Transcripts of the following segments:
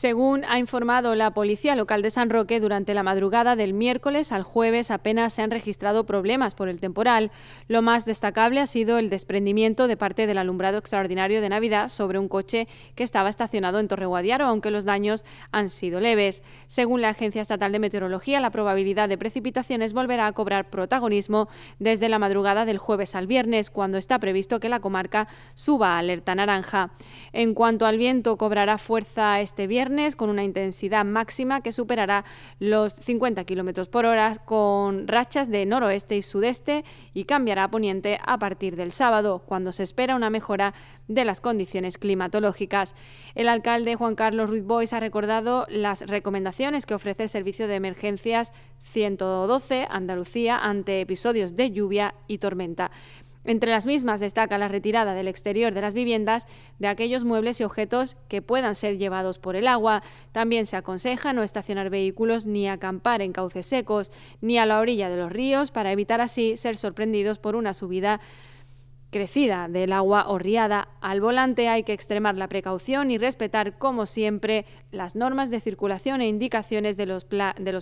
Según ha informado la Policía Local de San Roque, durante la madrugada del miércoles al jueves apenas se han registrado problemas por el temporal. Lo más destacable ha sido el desprendimiento de parte del alumbrado extraordinario de Navidad sobre un coche que estaba estacionado en Torreguadiaro, aunque los daños han sido leves. Según la Agencia Estatal de Meteorología, la probabilidad de precipitaciones volverá a cobrar protagonismo desde la madrugada del jueves al viernes, cuando está previsto que la comarca suba a alerta naranja. En cuanto al viento, cobrará fuerza este viernes con una intensidad máxima que superará los 50 km por hora con rachas de noroeste y sudeste y cambiará a poniente a partir del sábado, cuando se espera una mejora de las condiciones climatológicas. El alcalde Juan Carlos Ruiz Bois ha recordado las recomendaciones que ofrece el Servicio de Emergencias 112 Andalucía ante episodios de lluvia y tormenta. Entre las mismas destaca la retirada del exterior de las viviendas de aquellos muebles y objetos que puedan ser llevados por el agua. También se aconseja no estacionar vehículos ni acampar en cauces secos ni a la orilla de los ríos para evitar así ser sorprendidos por una subida crecida del agua orriada. Al volante hay que extremar la precaución y respetar, como siempre, las normas de circulación e indicaciones de los,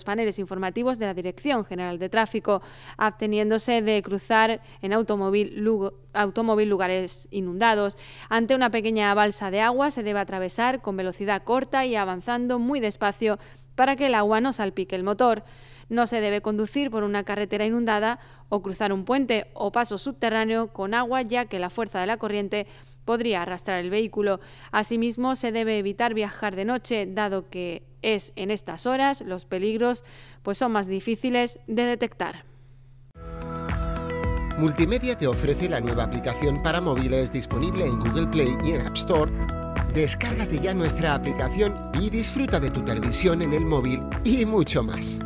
paneles informativos de la Dirección General de Tráfico, absteniéndose de cruzar en automóvil, automóvil lugares inundados. Ante una pequeña balsa de agua se debe atravesar con velocidad corta y avanzando muy despacio para que el agua no salpique el motor. No se debe conducir por una carretera inundada o cruzar un puente o paso subterráneo con agua, ya que la fuerza de la corriente podría arrastrar el vehículo. Asimismo, se debe evitar viajar de noche, dado que es en estas horas los peligros pues son más difíciles de detectar. Multimedia te ofrece la nueva aplicación para móviles disponible en Google Play y en App Store. Descárgate ya nuestra aplicación y disfruta de tu televisión en el móvil y mucho más.